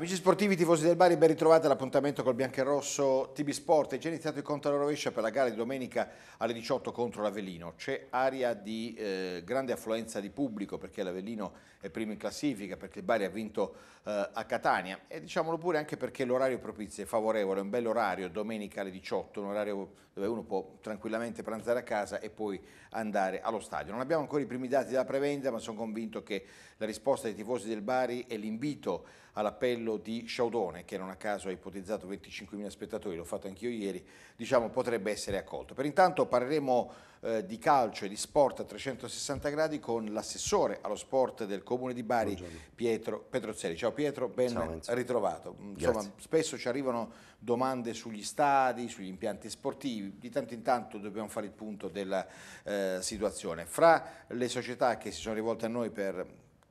Amici sportivi, tifosi del Bari, ben ritrovati all'appuntamento col biancherosso TB Sport. È già iniziato il conto alla rovescia per la gara di domenica alle 18 contro l'Avellino. C'è aria di eh, grande affluenza di pubblico perché l'Avellino è primo in classifica, perché il Bari ha vinto eh, a Catania e diciamolo pure anche perché l'orario propizio è favorevole, è un bel orario, domenica alle 18, un orario dove uno può tranquillamente pranzare a casa e poi andare allo stadio. Non abbiamo ancora i primi dati della prevenda, ma sono convinto che la risposta dei tifosi del Bari e l'invito all'appello di Sciaudone, che non a caso ha ipotizzato 25.000 spettatori, l'ho fatto anch'io ieri, diciamo potrebbe essere accolto. Per intanto parleremo eh, di calcio e di sport a 360 gradi con l'assessore allo sport del Comune di Bari, Buongiorno. Pietro Petrozzelli. Ciao Pietro, ben Ciao, ritrovato. Mm, insomma, Grazie. spesso ci arrivano domande sugli stadi, sugli impianti sportivi, di tanto in tanto dobbiamo fare il punto della eh, situazione. Fra le società che si sono rivolte a noi per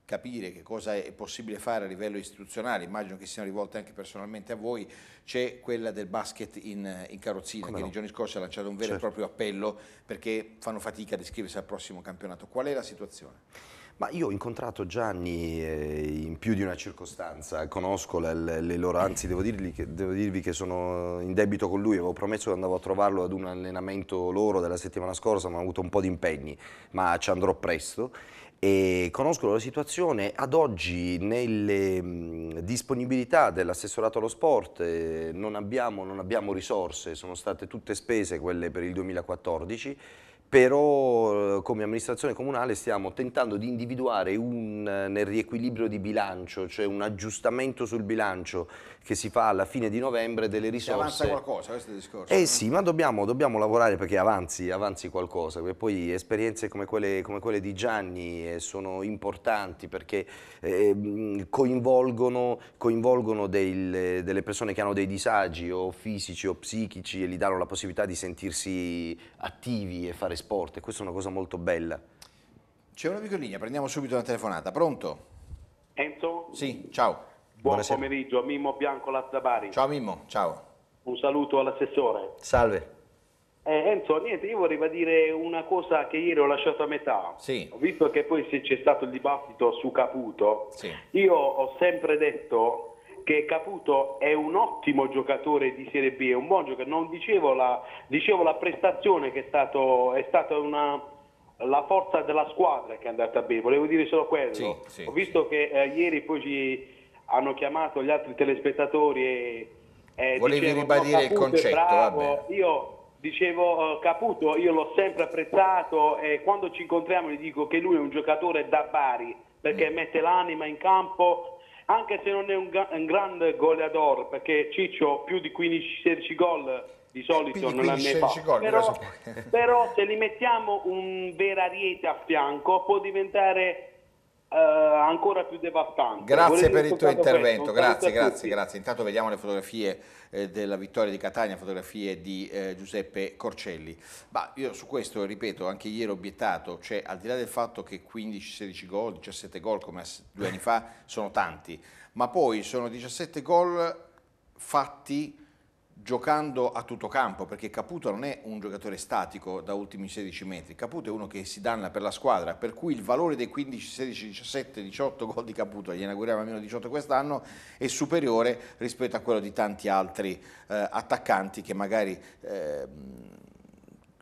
capire che cosa è possibile fare a livello istituzionale, immagino che siano rivolte anche personalmente a voi, c'è quella del basket in, in carrozzina Come che nei no? giorni scorsi ha lanciato un vero certo. e proprio appello perché fanno fatica ad iscriversi al prossimo campionato. Qual è la situazione? Ma io ho incontrato Gianni eh, in più di una circostanza, conosco le, le loro, anzi devo dirvi, che, devo dirvi, che, sono in debito con lui, avevo promesso che andavo a trovarlo ad un allenamento loro della settimana scorsa, ma ho avuto un po' di impegni, ma ci andrò presto e conoscono la situazione. Ad oggi nelle disponibilità dell'assessorato allo sport eh, non, abbiamo, non abbiamo risorse, sono state tutte spese quelle per il 2014 però eh, come amministrazione comunale stiamo tentando di individuare un, eh, nel riequilibrio di bilancio, cioè un aggiustamento sul bilancio che si fa alla fine di novembre delle risorse. Che avanza qualcosa questo è il discorso. Eh sì, ma dobbiamo, dobbiamo lavorare perché avanzi, avanzi qualcosa, perché poi esperienze come quelle, come quelle di Gianni eh, sono importanti perché eh, coinvolgono, coinvolgono del, delle persone che hanno dei disagi o fisici o psichici e gli danno la possibilità di sentirsi attivi e fare sport e questa è una cosa molto bella. C'è un amico in linea, prendiamo subito una telefonata. Pronto? Enzo? Sì, ciao. Buon Buonasera. pomeriggio, Mimmo Bianco Lazzabari. Ciao Mimmo, ciao. Un saluto all'assessore. Salve. Eh, Enzo, niente, io vorrei dire una cosa che ieri ho lasciato a metà. Sì. Ho visto che poi c'è stato il dibattito su Caputo. Sì. Io ho sempre detto che Caputo è un ottimo giocatore di Serie B, è un buon giocatore, non dicevo la, dicevo la prestazione che è, stato, è stata una, la forza della squadra che è andata bene, volevo dire solo quello, sì, sì, ho visto sì. che eh, ieri poi ci hanno chiamato gli altri telespettatori e eh, volevi dicevo, ribadire no, il concetto, bravo, io dicevo uh, Caputo, io l'ho sempre apprezzato e quando ci incontriamo gli dico che lui è un giocatore da Bari perché mm. mette l'anima in campo, anche se non è un, un grande goleador, perché Ciccio più di 15-16 gol di solito non l'ha mai fatto. Però, però se li mettiamo un vera ariete a fianco può diventare eh, ancora più devastante. Grazie Volevo per il tuo intervento, grazie, grazie, grazie. Intanto vediamo le fotografie eh, della vittoria di Catania, fotografie di eh, Giuseppe Corcelli. Ma io su questo, ripeto, anche ieri ho obiettato, cioè al di là del fatto che 15-16 gol, 17 gol come due anni fa sono tanti, ma poi sono 17 gol fatti giocando a tutto campo, perché Caputo non è un giocatore statico da ultimi 16 metri, Caputo è uno che si danna per la squadra, per cui il valore dei 15, 16, 17, 18 gol di Caputo, gli inauguriamo almeno 18 quest'anno, è superiore rispetto a quello di tanti altri eh, attaccanti che magari eh,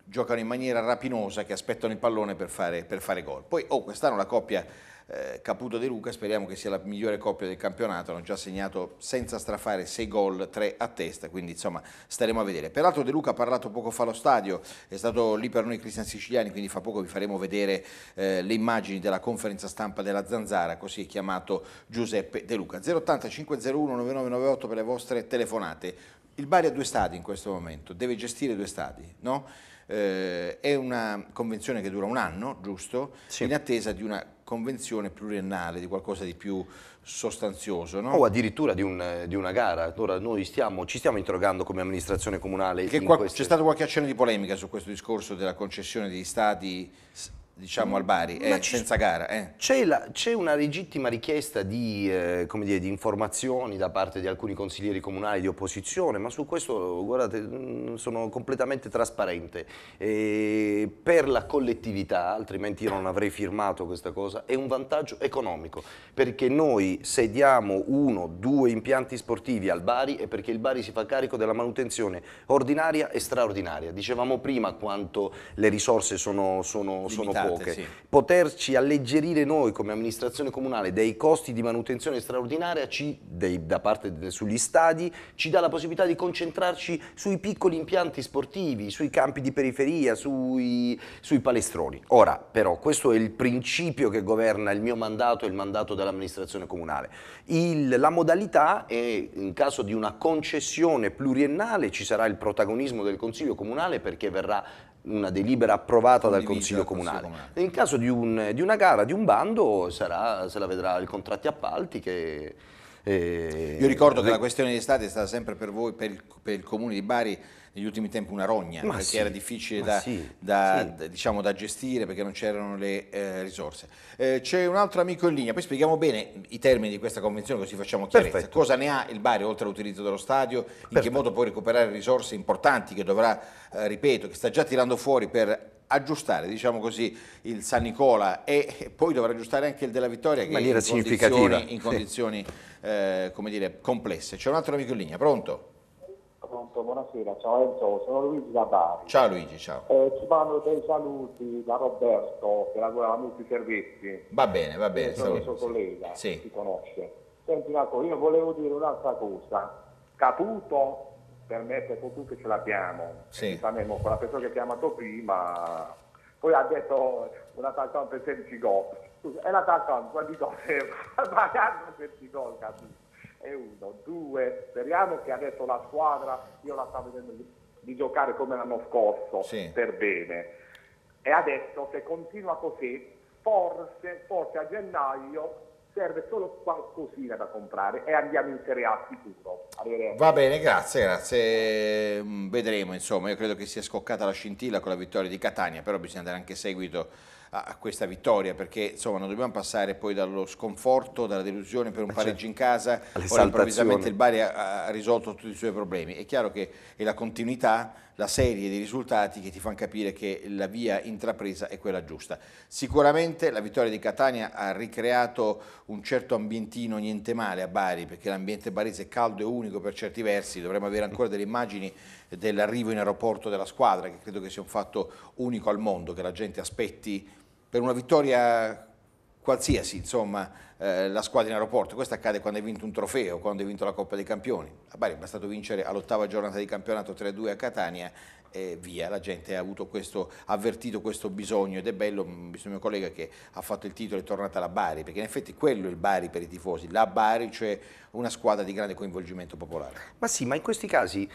giocano in maniera rapinosa, che aspettano il pallone per fare, per fare gol. Poi oh, quest'anno la coppia eh, Caputo De Luca, speriamo che sia la migliore coppia del campionato, hanno già segnato senza strafare 6 gol, 3 a testa, quindi insomma staremo a vedere. Peraltro De Luca ha parlato poco fa allo stadio, è stato lì per noi Cristian Siciliani, quindi fra poco vi faremo vedere eh, le immagini della conferenza stampa della Zanzara, così è chiamato Giuseppe De Luca. 080 501 9998 per le vostre telefonate. Il Bari ha due stadi in questo momento, deve gestire due stadi, no? eh, è una convenzione che dura un anno, giusto? Sì. In attesa di una convenzione pluriennale, di qualcosa di più sostanzioso. No? O addirittura di, un, di, una gara. Allora noi stiamo, ci stiamo interrogando come amministrazione comunale. C'è queste... stata qualche accenno di polemica su questo discorso della concessione degli stati diciamo mm. al Bari, eh, senza gara. Eh. C'è, una legittima richiesta di, eh, dire, di, informazioni da parte di alcuni consiglieri comunali di opposizione, ma su questo guardate, mm, sono completamente trasparente. E per la collettività, altrimenti io non avrei firmato questa cosa, è un vantaggio economico, perché noi se diamo uno, due impianti sportivi al Bari è perché il Bari si fa carico della manutenzione ordinaria e straordinaria. Dicevamo prima quanto le risorse sono, sono, sono poche. Sì. Poterci alleggerire noi come amministrazione comunale dei costi di manutenzione straordinaria ci, dei, da parte de, sugli stadi ci dà la possibilità di concentrarci sui piccoli impianti sportivi, sui campi di periferia, sui, sui palestroni. Ora però questo è il principio che governa il mio mandato e il mandato dell'amministrazione comunale. Il, la modalità è in caso di una concessione pluriennale ci sarà il protagonismo del Consiglio Comunale perché verrà una delibera approvata Condivisa dal Consiglio Comunale. In caso di, un, di, una gara, di un bando, sarà, se la vedrà il contratti appalti che... Eh, Io ricordo che la questione di Stato è stata sempre per voi, per il, per il Comune di Bari, negli ultimi tempi una rogna, ma perché sì, era difficile da, sì, da, sì. da, diciamo, da, gestire perché non c'erano le eh, risorse. Eh, c'è un altro amico in linea, poi spieghiamo bene i termini di questa convenzione così facciamo chiarezza. Perfetto. Cosa ne ha il Bari oltre all'utilizzo dello stadio, Perfetto. in che modo può recuperare risorse importanti che dovrà, eh, ripeto, che sta già tirando fuori per aggiustare diciamo così, il San Nicola e poi dovrà aggiustare anche il della Vittoria in che maniera in significativa in condizioni eh, come dire, complesse. C'è un altro amico in linea, pronto? Pronto, buonasera, ciao Enzo, sono Luigi da Bari. Ciao Luigi, ciao. Eh, ci vanno dei saluti da Roberto che lavora a molti Servizi. Va bene, va bene. Sono il suo collega, sì. si conosce. Senti, io volevo dire un'altra cosa. Caputo per me per fortuna ce l'abbiamo. Sì. Con la persona che ha chiamato prima, poi ha detto una talcon per 16 gol. Scusa, è la talcon, quanti gol? Pagando 16 gol, capito? È uno, due, speriamo che adesso la squadra, io la stavo vedendo di, di giocare come l'anno scorso, sì. per bene. E adesso se continua così, forse, forse a gennaio serve solo qualcosina da comprare e andiamo in Serie A sicuro. Va bene, grazie, grazie. Mm, vedremo, insomma, io credo che sia scoccata la scintilla con la vittoria di Catania, però bisogna dare anche seguito a questa vittoria perché insomma non dobbiamo passare poi dallo sconforto, dalla delusione per un eh, certo. pareggio in casa, ora improvvisamente il Bari ha, ha risolto tutti i suoi problemi. È chiaro che è la continuità, la serie di risultati che ti fanno capire che la via intrapresa è quella giusta. Sicuramente la vittoria di Catania ha ricreato un certo ambientino niente male a Bari perché l'ambiente barese è caldo e unico per certi versi, dovremmo avere ancora delle immagini dell'arrivo in aeroporto della squadra che credo che sia un fatto unico al mondo, che la gente aspetti per una vittoria qualsiasi, insomma, eh, la squadra in aeroporto. Questo accade quando hai vinto un trofeo, quando hai vinto la Coppa dei Campioni. A Bari è bastato vincere all'ottava giornata di campionato 3-2 a Catania e via, la gente ha avuto questo, avvertito questo bisogno ed è bello, mm, visto il mio collega che ha fatto il titolo e è tornata alla Bari, perché in effetti quello è il Bari per i tifosi, la Bari cioè una squadra di grande coinvolgimento popolare. Ma sì, ma in questi casi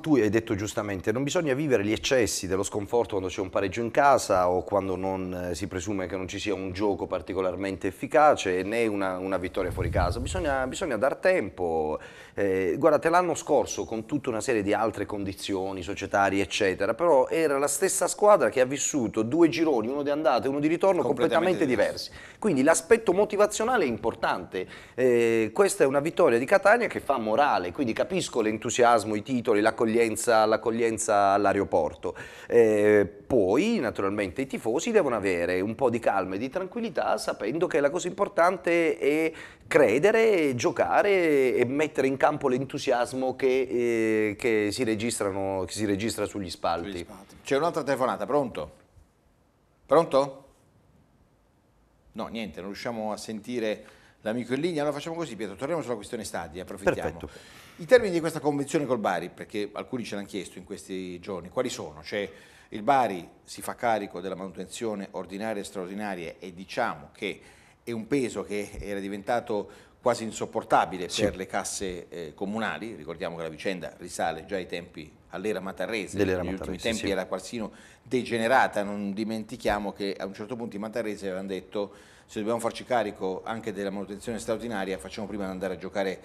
tu hai detto giustamente, non bisogna vivere gli eccessi dello sconforto quando c'è un pareggio in casa o quando non, eh, si presume che non ci sia un gioco particolarmente efficace né una, una vittoria fuori casa, bisogna, bisogna dar tempo. Eh, guardate, l'anno scorso con tutta una serie di altre condizioni societarie eccetera, però era la stessa squadra che ha vissuto due gironi, uno di andata e uno di ritorno completamente, completamente diversi. Quindi l'aspetto motivazionale è importante, eh, questa è una vittoria di Catania che fa morale, quindi capisco l'entusiasmo, i titoli, l'accoglienza, l'accoglienza all'aeroporto. Eh, poi naturalmente i tifosi devono avere un po' di calma e di tranquillità sapendo che la cosa importante è credere, giocare e mettere in campo l'entusiasmo che, eh, che, si, registrano, che si registra sugli spalti. C'è un'altra telefonata, pronto? Pronto? No, niente, non riusciamo a sentire l'amico Illini. Allora facciamo così, Pietro, torniamo sulla questione stadi, approfittiamo. Perfetto. I termini di questa convenzione col Bari, perché alcuni ce l'hanno chiesto in questi giorni, quali sono? Cioè, il Bari si fa carico della manutenzione ordinaria e straordinaria e diciamo che è un peso che era diventato quasi insopportabile sì. per le casse eh, comunali, ricordiamo che la vicenda risale già ai tempi all'era matarrese, negli matarrese, ultimi tempi sì. era persino degenerata, non dimentichiamo che a un certo punto i matarresi avevano detto se dobbiamo farci carico anche della manutenzione straordinaria facciamo prima di andare a giocare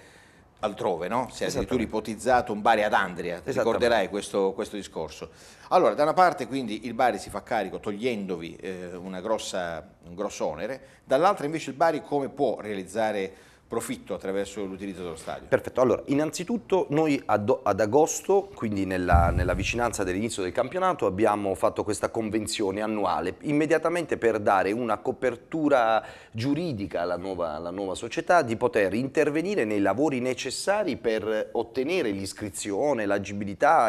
altrove, no? si è addirittura ipotizzato un Bari ad Andria, ricorderai questo, questo, discorso. Allora, da una parte quindi il Bari si fa carico togliendovi eh, grossa, un grosso onere, dall'altra invece il Bari come può realizzare profitto attraverso l'utilizzo dello stadio? Perfetto, allora innanzitutto noi ad, ad agosto, quindi nella, nella vicinanza dell'inizio del campionato, abbiamo fatto questa convenzione annuale immediatamente per dare una copertura giuridica alla nuova, alla nuova società di poter intervenire nei lavori necessari per ottenere l'iscrizione, l'agibilità,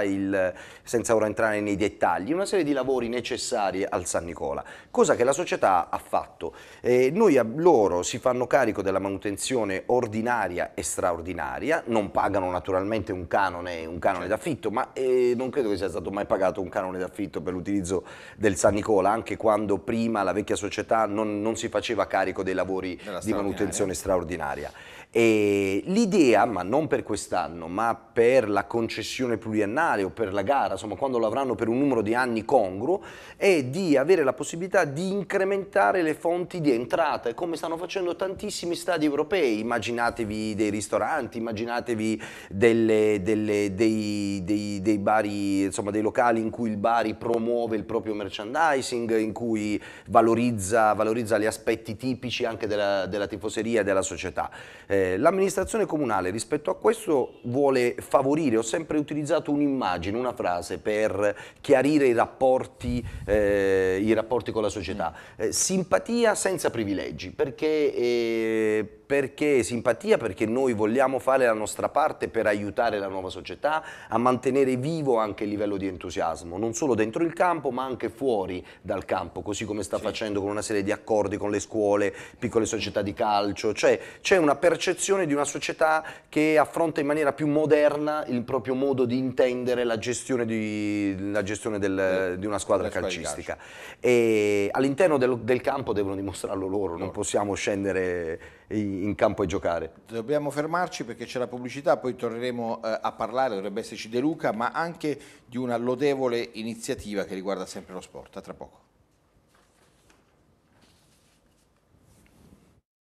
senza ora entrare nei dettagli, una serie di lavori necessari al San Nicola, cosa che la società ha fatto. Eh, noi, loro si fanno carico della manutenzione gestione ordinaria e straordinaria, non pagano naturalmente un canone, un canone certo. d'affitto, ma eh, non credo che sia stato mai pagato un canone d'affitto per l'utilizzo del San Nicola, anche quando prima la vecchia società non, non si faceva carico dei lavori di manutenzione straordinaria. l'idea, ma non per quest'anno, ma per la concessione pluriannale o per la gara, insomma quando l'avranno per un numero di anni congruo, è di avere la possibilità di incrementare le fonti di entrata, come stanno facendo tantissimi stadi europei, immaginatevi dei ristoranti, immaginatevi delle, delle, dei, dei, dei, bari, insomma, dei locali in cui il Bari promuove il proprio merchandising, in cui valorizza, valorizza gli aspetti tipici anche della, della tifoseria e della società. Eh, l'amministrazione comunale rispetto a questo vuole favorire, ho sempre utilizzato un'immagine, una frase per chiarire i rapporti, eh, i rapporti con la società. Mm. Eh, simpatia senza privilegi, perché, eh, perché perché simpatia, perché noi vogliamo fare la nostra parte per aiutare la nuova società a mantenere vivo anche il livello di entusiasmo, non solo dentro il campo ma anche fuori dal campo, così come sta sì. facendo con una serie di accordi con le scuole, piccole società di calcio, cioè c'è una percezione di una società che affronta in maniera più moderna il proprio modo di intendere la gestione di, la gestione del, di una squadra calcistica. E all'interno del, del, campo devono dimostrarlo loro, non possiamo scendere in campo campo e giocare. Dobbiamo fermarci perché c'è la pubblicità, poi torneremo eh, a parlare, dovrebbe esserci De Luca, ma anche di una lodevole iniziativa che riguarda sempre lo sport. A tra poco.